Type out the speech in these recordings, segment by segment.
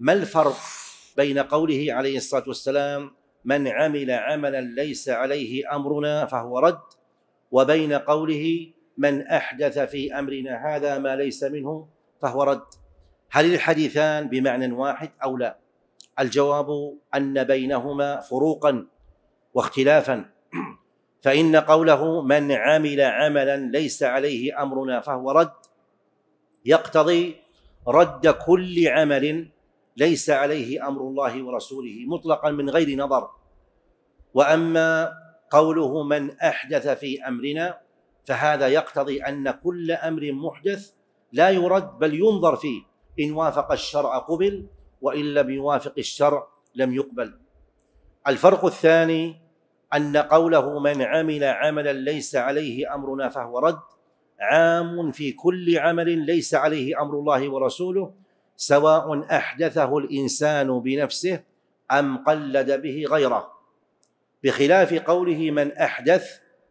ما الفرق بين قوله عليه الصلاه والسلام من عمل عملا ليس عليه امرنا فهو رد وبين قوله من احدث في امرنا هذا ما ليس منه فهو رد هل الحديثان بمعنى واحد او لا الجواب ان بينهما فروقا واختلافا فان قوله من عمل عملا ليس عليه امرنا فهو رد يقتضي رد كل عمل ليس عليه امر الله ورسوله مطلقا من غير نظر واما قوله من احدث في امرنا فهذا يقتضي ان كل امر محدث لا يرد بل ينظر فيه ان وافق الشرع قبل وان لم يوافق الشرع لم يقبل الفرق الثاني ان قوله من عمل عملا ليس عليه امرنا فهو رد عام في كل عمل ليس عليه امر الله ورسوله سواء احدثه الانسان بنفسه ام قلد به غيره بخلاف قوله من احدث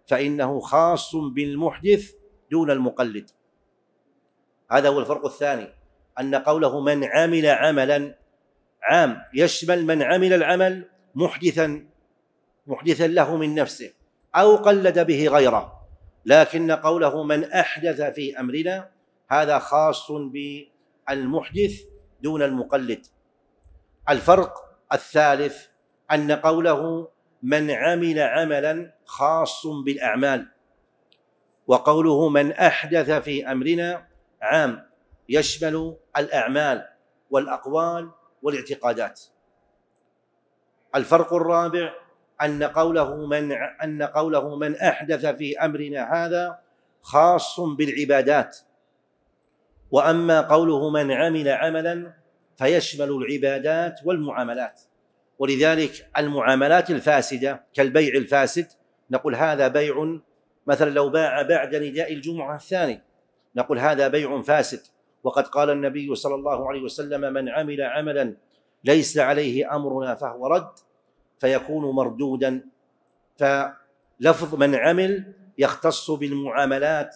فانه خاص بالمحدث دون المقلد هذا هو الفرق الثاني ان قوله من عمل عملا عام يشمل من عمل العمل محدثا محدثا له من نفسه او قلد به غيره لكن قوله من احدث في امرنا هذا خاص ب المحدث دون المقلد الفرق الثالث أن قوله من عمل عملا خاص بالأعمال وقوله من أحدث في أمرنا عام يشمل الأعمال والأقوال والاعتقادات الفرق الرابع أن قوله من أن قوله من أحدث في أمرنا هذا خاص بالعبادات واما قوله من عمل عملا فيشمل العبادات والمعاملات ولذلك المعاملات الفاسده كالبيع الفاسد نقول هذا بيع مثلا لو باع بعد نداء الجمعه الثاني نقول هذا بيع فاسد وقد قال النبي صلى الله عليه وسلم من عمل عملا ليس عليه امرنا فهو رد فيكون مردودا فلفظ من عمل يختص بالمعاملات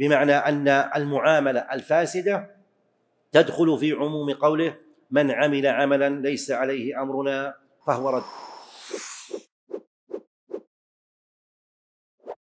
بمعنى ان المعامله الفاسده تدخل في عموم قوله من عمل عملا ليس عليه امرنا فهو رد